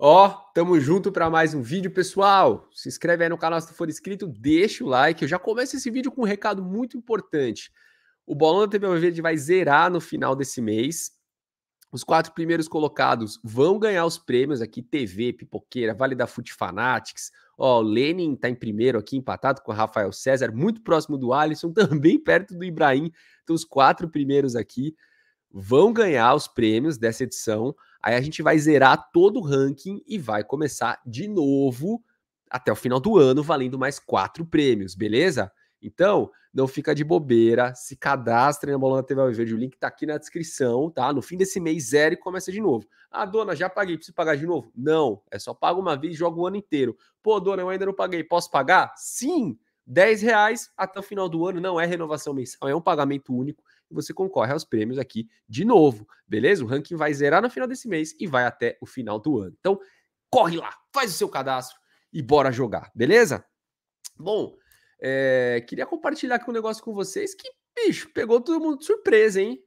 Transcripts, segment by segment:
Ó, tamo junto para mais um vídeo, pessoal. Se inscreve aí no canal se tu for inscrito, deixa o like. Eu já começo esse vídeo com um recado muito importante. O bolão da TV Verde vai zerar no final desse mês. Os quatro primeiros colocados vão ganhar os prêmios aqui, TV, Pipoqueira, Vale da Fute Fanatics. Ó, o Lenin tá em primeiro aqui, empatado com o Rafael César, muito próximo do Alisson, também perto do Ibrahim. Então, os quatro primeiros aqui vão ganhar os prêmios dessa edição. Aí a gente vai zerar todo o ranking e vai começar de novo até o final do ano, valendo mais quatro prêmios, beleza? Então, não fica de bobeira, se cadastre na Bolona TV Verde, o link tá aqui na descrição, tá? No fim desse mês, zero e começa de novo. Ah, dona, já paguei, preciso pagar de novo? Não, é só paga uma vez e joga o ano inteiro. Pô, dona, eu ainda não paguei, posso pagar? Sim! 10 reais até o final do ano não é renovação mensal, é um pagamento único e você concorre aos prêmios aqui de novo, beleza? O ranking vai zerar no final desse mês e vai até o final do ano. Então, corre lá, faz o seu cadastro e bora jogar, beleza? Bom, é, queria compartilhar aqui um negócio com vocês que, bicho, pegou todo mundo de surpresa, hein?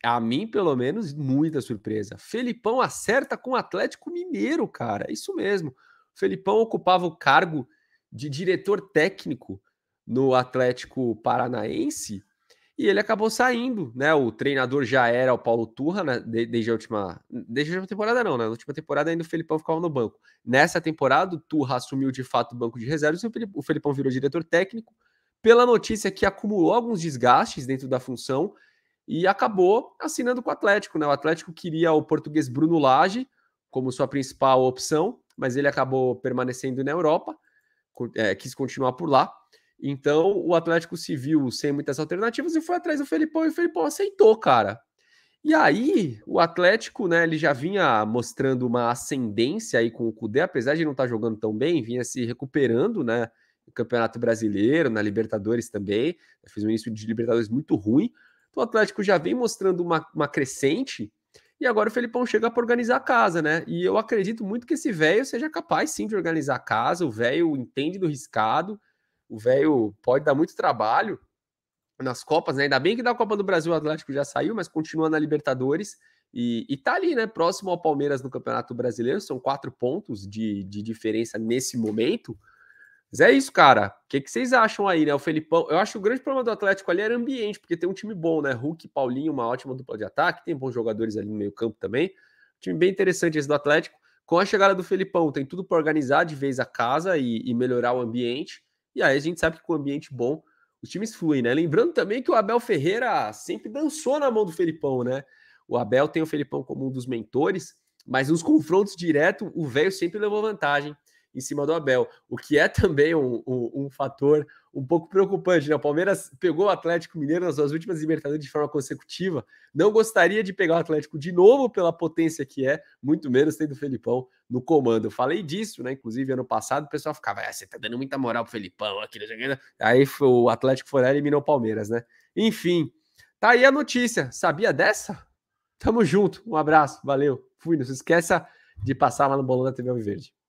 A mim, pelo menos, muita surpresa. Felipão acerta com o Atlético Mineiro, cara. Isso mesmo. O Felipão ocupava o cargo de diretor técnico no Atlético Paranaense e ele acabou saindo, né? O treinador já era o Paulo Turra, né? Desde a última. Desde a última temporada, não, né? Na última temporada ainda o Felipão ficava no banco. Nessa temporada, o Turra assumiu de fato o banco de reservas e o Felipão virou diretor técnico. Pela notícia que acumulou alguns desgastes dentro da função e acabou assinando com o Atlético, né? O Atlético queria o português Bruno Lage como sua principal opção, mas ele acabou permanecendo na Europa é, quis continuar por lá. Então o Atlético se viu sem muitas alternativas e foi atrás do Felipão e o Felipão aceitou, cara. E aí, o Atlético, né, ele já vinha mostrando uma ascendência aí com o Cudê, apesar de não estar tá jogando tão bem, vinha se recuperando, né, no Campeonato Brasileiro, na Libertadores também, fez um início de Libertadores muito ruim. Então, o Atlético já vem mostrando uma, uma crescente, e agora o Felipão chega para organizar a casa, né? E eu acredito muito que esse velho seja capaz sim de organizar a casa. O velho entende do riscado, o velho pode dar muito trabalho nas Copas, né? Ainda bem que da Copa do Brasil o Atlético já saiu, mas continua na Libertadores. E, e tá ali, né? Próximo ao Palmeiras no Campeonato Brasileiro, são quatro pontos de, de diferença nesse momento. Mas é isso, cara. O que, que vocês acham aí, né? O Felipão. Eu acho que o grande problema do Atlético ali era ambiente, porque tem um time bom, né? Hulk Paulinho, uma ótima dupla de ataque, tem bons jogadores ali no meio-campo também. Um time bem interessante esse do Atlético. Com a chegada do Felipão, tem tudo para organizar de vez a casa e, e melhorar o ambiente. E aí a gente sabe que com o ambiente bom, os times fluem, né? Lembrando também que o Abel Ferreira sempre dançou na mão do Felipão, né? O Abel tem o Felipão como um dos mentores, mas nos confrontos direto, o velho sempre levou vantagem em cima do Abel, o que é também um, um, um fator um pouco preocupante. Né? O Palmeiras pegou o Atlético Mineiro nas suas últimas Libertadores de forma consecutiva. Não gostaria de pegar o Atlético de novo pela potência que é, muito menos tendo o Felipão no comando. Eu falei disso, né? Inclusive, ano passado, o pessoal ficava: ah, você tá dando muita moral pro Felipão aqui na né? Aí foi, o Atlético foi lá e eliminou o Palmeiras, né? Enfim, tá aí a notícia. Sabia dessa? Tamo junto. Um abraço, valeu. Fui. Não se esqueça de passar lá no Bolão da TV Alviverde.